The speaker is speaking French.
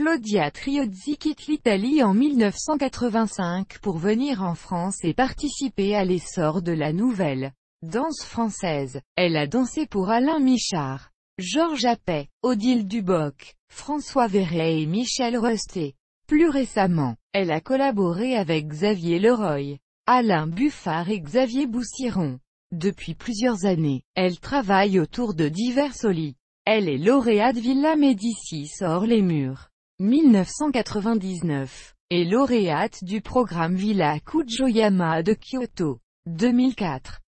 Claudia Triozzi quitte l'Italie en 1985 pour venir en France et participer à l'essor de la nouvelle danse française. Elle a dansé pour Alain Michard, Georges Appet, Odile Duboc, François Verret et Michel Rosté. Plus récemment, elle a collaboré avec Xavier Leroy, Alain Buffard et Xavier Boussiron. Depuis plusieurs années, elle travaille autour de divers solis. Elle est lauréate Villa Médicis hors les murs. 1999, et lauréate du programme Villa Kujoyama de Kyoto, 2004.